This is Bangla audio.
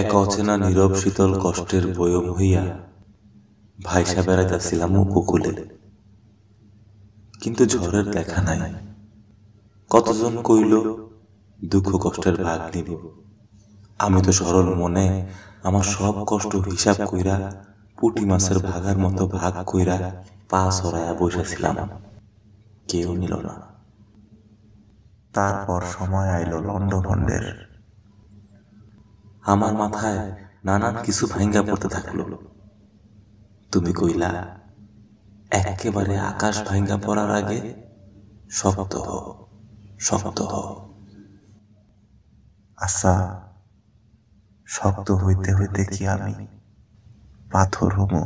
এক অচেনা নীরব শীতল কষ্টের বয়ম হইয়া ভাইসা বেড়াইতেছিলাম উপকূলে কিন্তু ঝড়ের দেখা নাই কতজন কইল দুঃখ কষ্টের ভাগ নিব আমি তো সরল মনে আমার সব কষ্ট হিসাব কইরা পুটি মাছের ভাগার মতো ভাগ কইরা পা সরাইয়া বসেছিলাম কেউ নিল না তারপর সময় আইল লন্ডভণ্ডের আমার মাথায় নানান কিছু ভাঙ্গা পড়তে থাকলো তুমি কইলা একেবারে আকাশ ভাঙ্গা পড়ার আগে শক্ত হ শক্ত হ আশা আচ্ছা, শক্ত হইতে হইতে কি আমি পাথর হমো